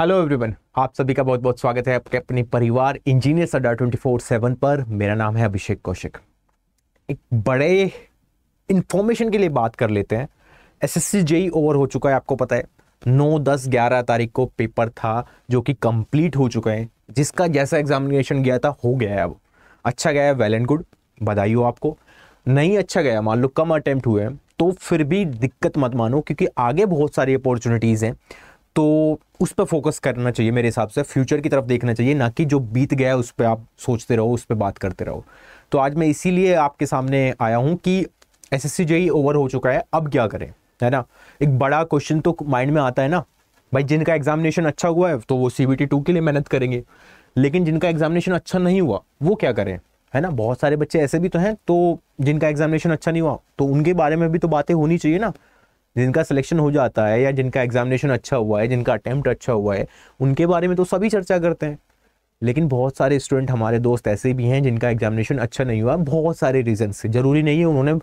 hello everyone आप सभी का बहुत बहुत स्वागत है आपके अपने परिवार इंजीनियर अड्डा ट्वेंटी फोर सेवन पर मेरा नाम है अभिषेक कौशिक एक बड़े इन्फॉर्मेशन के लिए बात कर लेते हैं एसएससी जेई ओवर हो चुका है आपको पता है नौ दस ग्यारह तारीख को पेपर था जो कि कंप्लीट हो चुका है जिसका जैसा एग्जामिनेशन गया था हो गया है अब अच्छा गया है वेल एंड गुड बधाई हो आपको नहीं अच्छा गया मान लो कम अटैम्प्ट हुए हैं तो फिर भी दिक्कत मत मानो क्योंकि आगे बहुत सारी अपॉर्चुनिटीज़ हैं तो उस पर फोकस करना चाहिए मेरे हिसाब से फ्यूचर की तरफ देखना चाहिए ना कि जो बीत गया उस पर आप सोचते रहो उस पर बात करते रहो तो आज मैं इसीलिए आपके सामने आया हूँ कि एस एस सी ओवर हो चुका है अब क्या करें है ना एक बड़ा क्वेश्चन तो माइंड में आता है ना भाई जिनका एग्जामिनेशन अच्छा हुआ है तो वो सी बी टी टू के लिए मेहनत करेंगे लेकिन जिनका एग्जामिनेशन अच्छा नहीं हुआ वो क्या करें है ना बहुत सारे बच्चे ऐसे भी तो हैं तो जिनका एग्जामिनेशन अच्छा नहीं हुआ तो उनके बारे में भी तो बातें होनी चाहिए ना जिनका सिलेक्शन हो जाता है या जिनका एग्जामिनेशन अच्छा हुआ है जिनका अटैम्प्ट अच्छा हुआ है उनके बारे में तो सभी चर्चा करते हैं लेकिन बहुत सारे स्टूडेंट हमारे दोस्त ऐसे भी हैं जिनका एग्जामिनेशन अच्छा नहीं हुआ बहुत सारे रीज़न से ज़रूरी नहीं है उन्होंने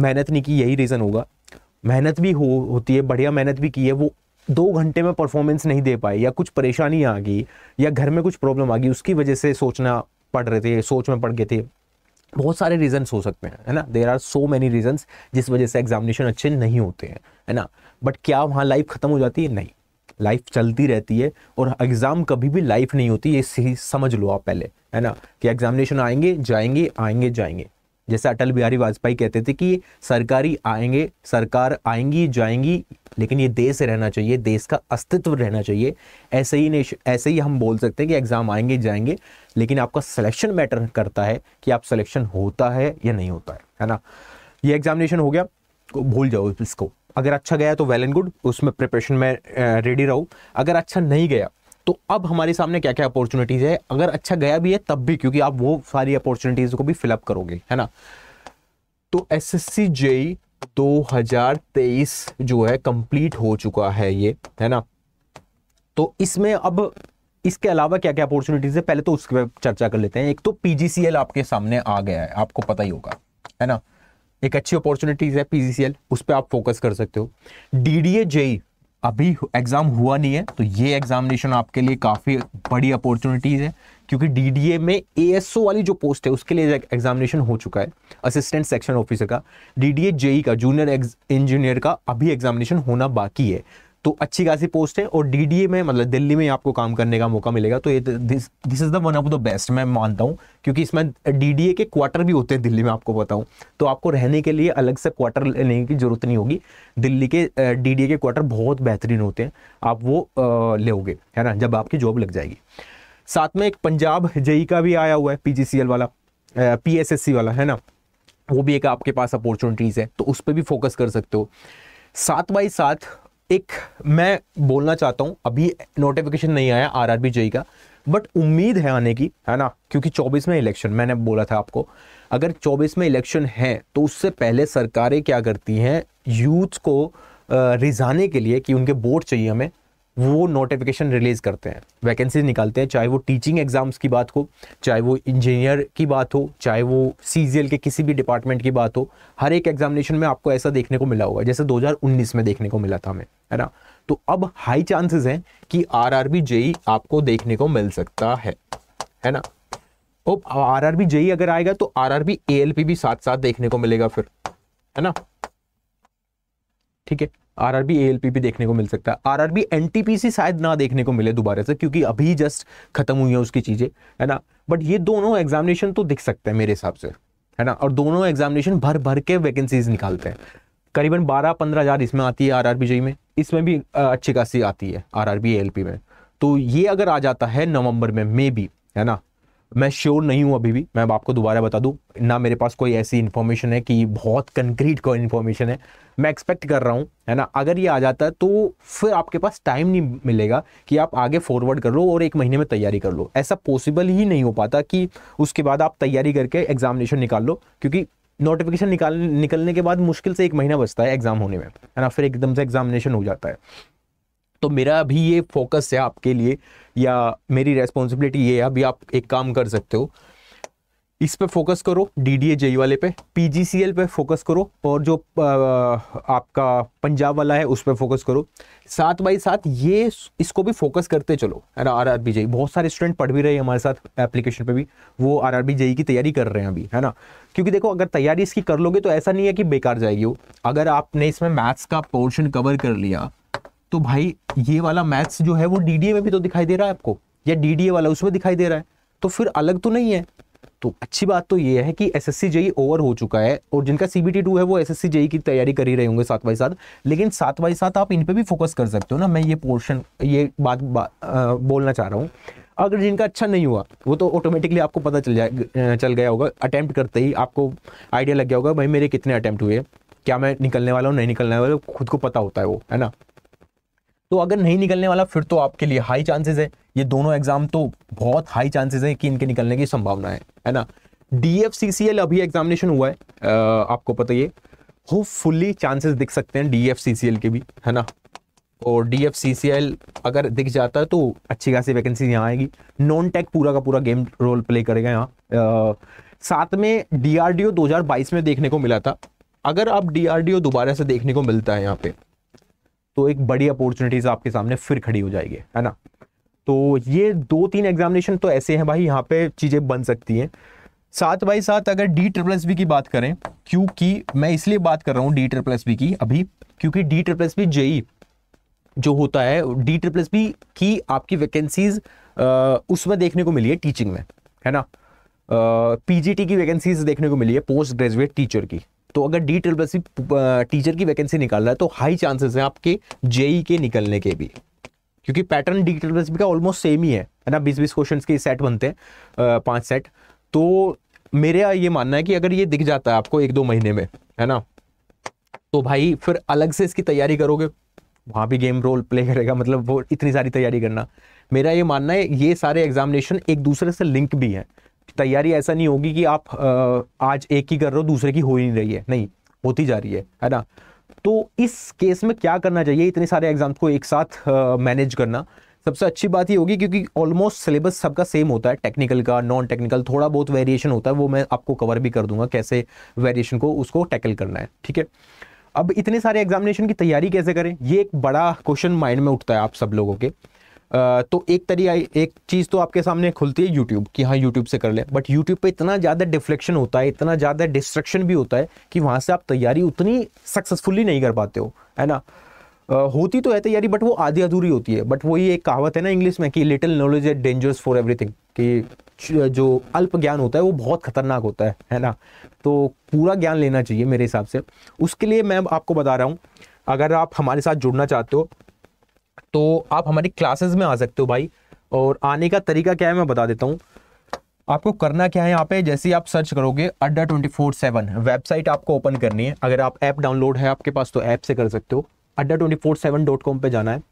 मेहनत नहीं की यही रीज़न होगा मेहनत भी हो होती है बढ़िया मेहनत भी की है वो दो घंटे में परफॉर्मेंस नहीं दे पाई या कुछ परेशानी आ गई या घर में कुछ प्रॉब्लम आ गई उसकी वजह से सोचना पड़ रहे थे सोच में पड़ गए थे बहुत सारे रीजंस हो सकते हैं है ना there are so many reasons जिस वजह से एग्जामिनेशन अच्छे नहीं होते हैं है ना बट क्या वहाँ लाइफ ख़त्म हो जाती है नहीं लाइफ चलती रहती है और एग्ज़ाम कभी भी लाइफ नहीं होती ये समझ लो आप पहले है ना कि एग्जामिनेशन आएंगे जाएंगे आएंगे जाएंगे जैसे अटल बिहारी वाजपेयी कहते थे कि सरकारी आएंगे सरकार आएंगी जाएंगी लेकिन ये देश रहना चाहिए देश का अस्तित्व रहना चाहिए ऐसे ही ऐसे ही हम बोल सकते हैं कि एग्ज़ाम आएंगे जाएंगे लेकिन आपका सिलेक्शन मैटर करता है कि आप सिलेक्शन होता है या नहीं होता है है ना ये एग्जामिनेशन हो गया तो भूल जाओ इसको अगर अच्छा गया तो वेल एंड गुड उसमें प्रिपरेशन में रेडी रहो अगर अच्छा नहीं गया तो अब हमारे सामने क्या क्या अपॉर्चुनिटीज़ है अगर अच्छा गया भी है तब भी क्योंकि आप वो सारी अपॉर्चुनिटीज़ को भी फिलअप करोगे है ना तो एस एस सी जेई 2023 जो है कंप्लीट हो चुका है ये है ना तो इसमें अब इसके अलावा क्या क्या अपॉर्चुनिटीज है पहले तो उसके पर चर्चा कर लेते हैं एक तो पीजीसीएल आपके सामने आ गया है आपको पता ही होगा है ना एक अच्छी अपॉर्चुनिटीज है पीजीसीएल उस पर आप फोकस कर सकते हो डीडीए जेई अभी एग्ज़ाम हुआ नहीं है तो ये एग्जामिनेशन आपके लिए काफ़ी बड़ी अपॉर्चुनिटीज़ है क्योंकि डीडीए में एएसओ वाली जो पोस्ट है उसके लिए एग्जामिनेशन हो चुका है असिस्टेंट सेक्शन ऑफिसर का डीडीए जेई e का जूनियर इंजीनियर का अभी एग्जामिनेशन होना बाकी है तो अच्छी खासी पोस्ट है और डी में मतलब दिल्ली में आपको काम करने का मौका मिलेगा तो ये this this is the one of the best मैं मानता हूँ क्योंकि इसमें डी के क्वार्टर भी होते हैं दिल्ली में आपको बताऊँ तो आपको रहने के लिए अलग से क्वार्टर लेने की जरूरत नहीं होगी दिल्ली के डी के क्वार्टर बहुत बेहतरीन होते हैं आप वो लोगे है ना जब आपकी जॉब लग जाएगी साथ में एक पंजाब जई का भी आया हुआ है पी वाला पी वाला है ना वो भी एक आपके पास अपॉर्चुनिटीज़ है तो उस पर भी फोकस कर सकते हो सात बाई सात एक मैं बोलना चाहता हूँ अभी नोटिफिकेशन नहीं आया आर आर जेई का बट उम्मीद है आने की है ना क्योंकि 24 में इलेक्शन मैंने बोला था आपको अगर 24 में इलेक्शन है तो उससे पहले सरकारें क्या करती हैं यूथ को रिझाने के लिए कि उनके वोट चाहिए हमें वो नोटिफिकेशन रिलीज़ करते हैं वैकेंसीज निकालते हैं चाहे वो टीचिंग एग्ज़ाम्स की बात हो चाहे वो इंजीनियर की बात हो चाहे वो सी के किसी भी डिपार्टमेंट की बात हो हर एक एग्जामिनेशन में आपको ऐसा देखने को मिला होगा जैसे 2019 में देखने को मिला था हमें है ना तो अब हाई चांसेस हैं कि आर आर बी जेई आपको देखने को मिल सकता है है ना तो आर आर बी जेई अगर आएगा तो R R B A L P भी साथ साथ देखने को मिलेगा फिर है ना ठीक है आरआरबी एएलपी भी देखने को मिल सकता है आरआरबी एनटीपीसी शायद ना देखने को मिले दोबारा से क्योंकि अभी जस्ट खत्म हुई है उसकी चीज़ें है ना बट ये दोनों एग्जामिनेशन तो दिख सकते हैं मेरे हिसाब से है ना और दोनों एग्जामिनेशन भर भर के वैकेंसीज निकालते हैं करीबन बारह पंद्रह हज़ार इसमें आती है आर आर में इसमें भी अच्छी खासी आती है आर आर में तो ये अगर आ जाता है नवंबर में मे बी है ना मैं श्योर नहीं हूँ अभी भी मैं आपको दोबारा बता दूँ ना मेरे पास कोई ऐसी इन्फॉर्मेशन है कि बहुत कंक्रीट कोई इन्फॉर्मेशन है मैं एक्सपेक्ट कर रहा हूँ है ना अगर ये आ जाता है तो फिर आपके पास टाइम नहीं मिलेगा कि आप आगे फॉरवर्ड कर लो और एक महीने में तैयारी कर लो ऐसा पॉसिबल ही नहीं हो पाता कि उसके बाद आप तैयारी करके एग्जामिनेशन निकाल लो क्योंकि नोटिफिकेशन निकाल निकलने के बाद मुश्किल से एक महीना बचता है एग्ज़ाम होने में है ना फिर एकदम से एग्जामिनेशन हो जाता है तो मेरा अभी ये फोकस है आपके लिए या मेरी रेस्पॉन्सिबिलिटी ये है अभी आप एक काम कर सकते हो इस पे फोकस करो डी डी ए जेई वाले पे पीजीसीएल पे फोकस करो और जो आपका पंजाब वाला है उस पर फोकस करो साथ बाई साथ ये इसको भी फोकस करते चलो आर आर बी जेई बहुत सारे स्टूडेंट पढ़ भी रहे हैं हमारे साथ एप्लीकेशन पे भी वो आर आर बी जेई की तैयारी कर रहे हैं अभी है ना क्योंकि देखो अगर तैयारी इसकी कर लोगे तो ऐसा नहीं है कि बेकार जाएगी वो अगर आपने इसमें मैथ्स का पोर्शन कवर कर लिया तो भाई ये वाला मैथ्स जो है वो डीडीए में भी तो दिखाई दे रहा है आपको या डीडीए वाला उसमें दिखाई दे रहा है तो फिर अलग तो नहीं है तो अच्छी बात तो ये है कि एस एस जेई ओवर हो चुका है और जिनका सीबीटी टू है वो एस एस जेई की तैयारी कर ही रहे होंगे साथ बाई साथ लेकिन साथ बाई साथ आप इन पर भी फोकस कर सकते हो ना मैं ये पोर्शन ये बात बा, आ, बोलना चाह रहा हूँ अगर जिनका अच्छा नहीं हुआ वो तो ऑटोमेटिकली आपको पता चल जाए चल गया होगा अटैम्प्ट करते ही आपको आइडिया लग गया होगा भाई मेरे कितने अटैम्प्ट हुए क्या मैं निकलने वाला हूँ नहीं निकलने वाला खुद को पता होता है वो है ना तो अगर नहीं निकलने वाला फिर तो आपके लिए हाई चांसेस है ये दोनों एग्जाम तो बहुत हाई चांसेस है कि इनके निकलने की संभावना है है ना डी अभी एग्जामिनेशन हुआ है आ, आपको पता ही हो फुल्ली चांसेस दिख सकते हैं डी के भी है ना और डी अगर दिख जाता है तो अच्छी खासी वैकेंसी यहाँ आएगी नॉन टेक पूरा का पूरा गेम रोल प्ले करेगा यहाँ साथ में डी 2022 में देखने को मिला था अगर आप डी दोबारा से देखने को मिलता है यहाँ पे तो एक बड़ी अपॉर्चुनिटीज आपके सामने फिर खड़ी हो जाएगी है ना तो ये दो तीन एग्जामिनेशन तो ऐसे हैं भाई यहाँ पे चीज़ें बन सकती हैं साथ बाई साथ अगर डी ट्रिपल एस बी की बात करें क्योंकि मैं इसलिए बात कर रहा हूँ डी ट्रिपल एस बी की अभी क्योंकि D triple S B JE जो होता है डी ट्रिपल एस बी की आपकी वैकेंसीज उसमें देखने को मिली है टीचिंग में है ना पीजीटी की वैकेंसीज देखने को मिली है पोस्ट ग्रेजुएट टीचर की तो अगर डी ट्रिपल सी टीचर की वैकेंसी निकाल रहा है तो हाई चांसेस हैं आपके जेई e के निकलने के भी क्योंकि पैटर्न डी ट्रिपल सी का ऑलमोस्ट सेम ही है है ना बीस बीस क्वेश्चन के सेट बनते हैं पाँच सेट तो मेरे ये मानना है कि अगर ये दिख जाता है आपको एक दो महीने में है ना तो भाई फिर अलग से इसकी तैयारी करोगे वहाँ भी गेम रोल प्ले करेगा मतलब वो इतनी सारी तैयारी करना मेरा ये मानना है ये सारे एग्जामिनेशन एक दूसरे से लिंक भी हैं तैयारी ऐसा नहीं होगी कि आप आज एक ही कर रहे हो दूसरे की हो ही नहीं रही है नहीं होती जा रही है है ना तो इस केस में क्या करना चाहिए इतने सारे एग्जाम्स को एक साथ मैनेज करना सबसे अच्छी बात ये होगी क्योंकि ऑलमोस्ट सिलेबस सबका सेम होता है टेक्निकल का नॉन टेक्निकल थोड़ा बहुत वेरिएशन होता है वो मैं आपको कवर भी कर दूंगा कैसे वेरिएशन को उसको टैकल करना है ठीक है अब इतने सारे एग्जामिनेशन की तैयारी कैसे करें ये एक बड़ा क्वेश्चन माइंड में उठता है आप सब लोगों के तो एक तरीका एक चीज़ तो आपके सामने खुलती है यूट्यूब कि हाँ यूट्यूब से कर लें बट यूट्यूब पे इतना ज़्यादा डिफ्लेक्शन होता है इतना ज़्यादा डिस्ट्रक्शन भी होता है कि वहाँ से आप तैयारी उतनी सक्सेसफुली नहीं कर पाते हो है ना होती तो है तैयारी बट वो आधी अधूरी होती है बट वही एक कहावत है ना इंग्लिश में कि little knowledge is dangerous for everything कि जो अल्प ज्ञान होता है वो बहुत खतरनाक होता है है ना तो पूरा ज्ञान लेना चाहिए मेरे हिसाब से उसके लिए मैं आपको बता रहा हूँ अगर आप हमारे साथ जुड़ना चाहते हो तो आप हमारी क्लासेस में आ सकते हो भाई और आने का तरीका क्या है मैं बता देता हूँ आपको करना क्या है यहाँ पे जैसे आप सर्च करोगे Adda twenty four seven website आपको ओपन करनी है अगर आप ऐप डाउनलोड है आपके पास तो ऐप से कर सकते हो Adda twenty four seven dot com पर जाना है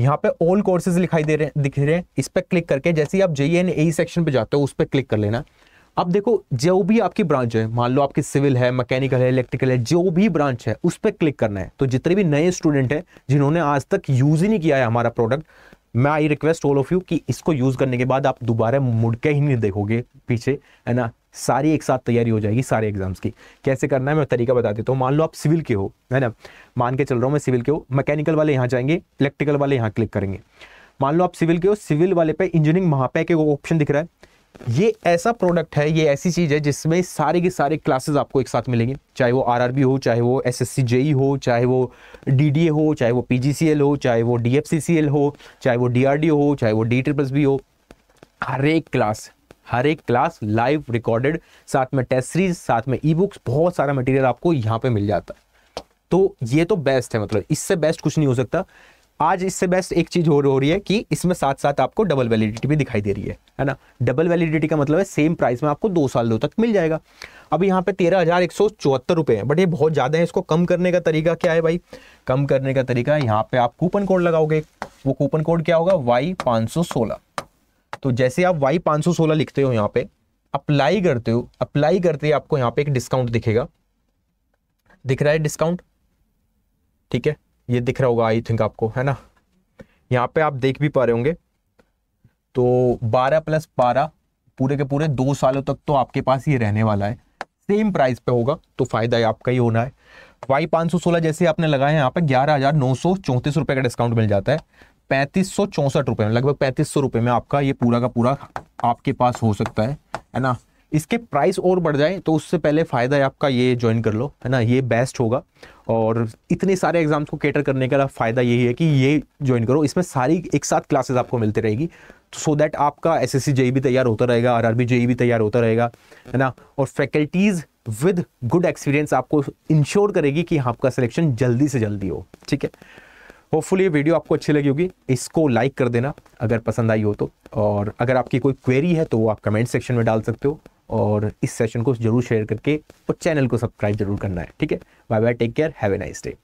यहाँ पे ऑल कोर्सेज लिखाई दे रहे दिख रहे हैं इस पर क्लिक करके जैसे ही आप जे एन ए सेक्शन पे जाते हो उस पर क्लिक कर लेना अब देखो जो भी आपकी ब्रांच है मान लो आपकी सिविल है मैकेनिकल है इलेक्ट्रिकल है जो भी ब्रांच है उस पर क्लिक करना है तो जितने भी नए स्टूडेंट हैं जिन्होंने आज तक यूज़ ही नहीं किया है हमारा प्रोडक्ट मैं I request all of you कि इसको यूज़ करने के बाद आप दोबारा मुड़के ही नहीं देखोगे पीछे है ना सारी एक साथ तैयारी हो जाएगी सारे एग्जाम्स की कैसे करना है मैं तरीका बता देता हूँ मान लो आप सिविल के हो है ना मान के चल रहा हूँ मैं सिविल के हो मैकेनिकल वाले यहाँ जाएंगे इलेक्ट्रिकल वाले यहाँ क्लिक करेंगे मान लो आप सिविल के हो सिविल वाले पे इंजीनियरिंग महापैक एक ऑप्शन दिख रहा है ये ऐसा प्रोडक्ट है ये ऐसी चीज़ है जिसमें सारे के सारे क्लासेस आपको एक साथ मिलेंगे चाहे वो आरआरबी हो चाहे वो एसएससी जेई e हो चाहे वो डीडीए हो चाहे वो पीजीसीएल हो चाहे वो डीएफसीसीएल हो चाहे वो डीआरडीओ हो चाहे वो डी ट्रिपल्स बी हो हर एक क्लास हर एक क्लास लाइव रिकॉर्डेड साथ में टेस्ट सीरीज साथ में ई बुक्स बहुत सारा मटेरियल आपको यहाँ पे मिल जाता है तो ये तो बेस्ट है मतलब इससे बेस्ट कुछ नहीं हो सकता आज इससे बेस्ट एक चीज़ और हो रही है कि इसमें साथ साथ आपको डबल वैलिडिटी भी दिखाई दे रही है है ना डबल वैलिडिटी का मतलब है सेम प्राइस में आपको दो साल दो तक मिल जाएगा अभी यहाँ पे तेरह हज़ार एक सौ चौहत्तर रुपए है बट ये बहुत ज़्यादा है इसको कम करने का तरीका क्या है भाई कम करने का तरीका यहाँ पे आप कूपन कोड लगाओगे वो कूपन कोड क्या होगा वाई तो जैसे आप वाई लिखते हो यहाँ पे अप्लाई करते हो अप्लाई करते आपको यहाँ पे एक डिस्काउंट दिखेगा दिख रहा है डिस्काउंट ठीक है ये दिख रहा होगा आई थिंक आपको है ना यहाँ पे आप देख भी पा रहे होंगे तो 12 प्लस 12 पूरे के पूरे दो सालों तक तो आपके पास ये रहने वाला है सेम प्राइस पे होगा तो फायदा आपका ही होना है वाई पाँच सौ सोलह जैसे आपने लगाए यहाँ पे ग्यारह हज़ार नौ सौ चौंतीस का डिस्काउंट मिल जाता है पैंतीस सौ चौंसठ रुपये में लगभग पैंतीस सौ रुपये में आपका ये पूरा का पूरा आपके पास हो सकता है है ना इसके प्राइस और बढ़ जाए तो उससे पहले फ़ायदा है आपका ये ज्वाइन कर लो है ना ये बेस्ट होगा और इतने सारे एग्जाम्स को कैटर करने का फ़ायदा यही है कि ये ज्वाइन करो इसमें सारी एक साथ क्लासेस आपको मिलती रहेगी सो तो दैट आपका एस एस e भी तैयार होता रहेगा आर आर e भी तैयार होता रहेगा है ना और फैकल्टीज़ विद गुड एक्सपीरियंस आपको इंश्योर करेगी कि आपका सिलेक्शन जल्दी से जल्दी हो ठीक है होपफुल ये वीडियो आपको अच्छी लगी होगी इसको लाइक कर देना अगर पसंद आई हो तो और अगर आपकी कोई क्वेरी है तो वो आप कमेंट सेक्शन में डाल सकते हो और इस सेशन को जरूर शेयर करके और चैनल को सब्सक्राइब जरूर करना है ठीक है bye bye take care have a nice day